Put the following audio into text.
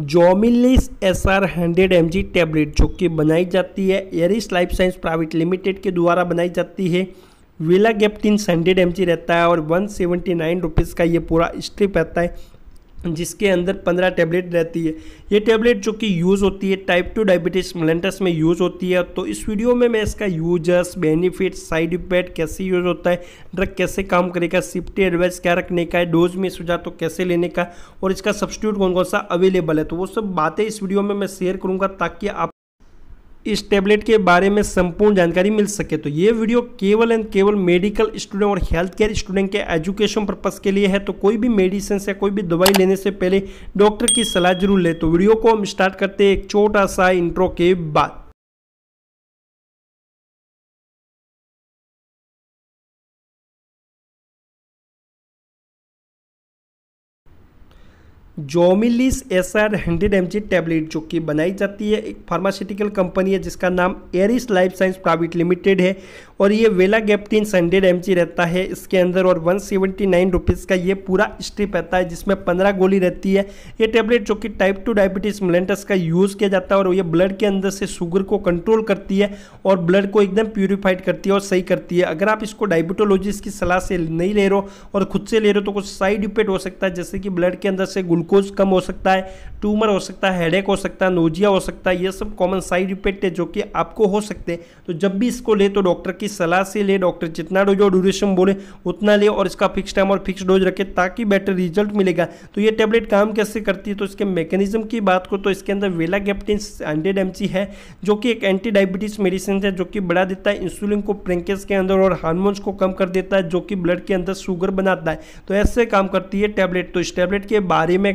जोमिलिस S R hundred M G tablet जो कि बनाई जाती है Eris life science private limited के द्वारा बनाई जाती है विला गेप्टिन हंड्रेड एम रहता है और वन सेवेंटी नाइन रुपीज़ का ये पूरा स्ट्रिप रहता है जिसके अंदर पंद्रह टैबलेट रहती है ये टैबलेट जो कि यूज़ होती है टाइप टू डायबिटीज मिलेंटस में यूज़ होती है तो इस वीडियो में मैं इसका यूजर्स बेनिफिट साइड इफेक्ट कैसे यूज़ होता है ड्रग कैसे काम करेगा सिफ्टी एडवाइस क्या रखने का है डोज में सुझा तो कैसे लेने का और इसका सब्सिट्यूट कौन कौन सा अवेलेबल है तो वो सब बातें इस वीडियो में मैं शेयर करूँगा ताकि आप इस टैबलेट के बारे में संपूर्ण जानकारी मिल सके तो ये वीडियो केवल एंड केवल मेडिकल स्टूडेंट और हेल्थ केयर स्टूडेंट के एजुकेशन पर्पज़ के लिए है तो कोई भी मेडिसिन या कोई भी दवाई लेने से पहले डॉक्टर की सलाह जरूर ले तो वीडियो को हम स्टार्ट करते हैं एक छोटा सा इंट्रो के बाद Zomelis S R hundred M G tablet जो कि बनाई जाती है एक फार्मास्यूटिकल कंपनी है जिसका नाम Eris life science private limited है और ये वेला गैप्टीन हंड्रेड एम जी रहता है इसके अंदर और वन सेवेंटी नाइन रुपीज़ का ये पूरा स्ट्रिप रहता है जिसमें पंद्रह गोली रहती है ये टैबलेट जो कि टाइप टू डायबिटीज़ मिलेंटस का यूज़ किया जाता है और ये ब्लड के अंदर से शुगर को कंट्रोल करती है और ब्लड को एकदम प्योरीफाइड करती है और सही करती है अगर आप इसको डायबिटोलॉजिस्ट की सलाह से नहीं ले रहे हो और खुद से ले रहे हो तो कुछ साइड इफेक्ट हो सकता है जैसे कि ब्लड के अंदर से ग्लूकोज ग्लूकोज कम हो सकता है ट्यूमर हो सकता है हेडेक हो सकता है नोजिया हो सकता है ये सब कॉमन साइड इफेक्ट है जो कि आपको हो सकते हैं तो जब भी इसको ले तो डॉक्टर की सलाह से ले डॉक्टर जितना डोज और ड्यूरेशन बोले उतना ले और इसका फिक्स टाइम और फिक्स डोज रखे ताकि बेटर रिजल्ट मिलेगा तो ये टेबलेट काम कैसे करती है तो इसके मैकेनिज्म की बात को तो इसके अंदर वेला गैप्टिन हंड्रेड एम है जो कि एक एंटी डायबिटीज मेडिसिन है जो कि बढ़ा देता है इंसुलिन को प्रेंकेस के अंदर और हार्मोन्स को कम कर देता है जो कि ब्लड के अंदर शुगर बनाता है तो ऐसे काम करती है टैबलेट तो इस टैबलेट के बारे में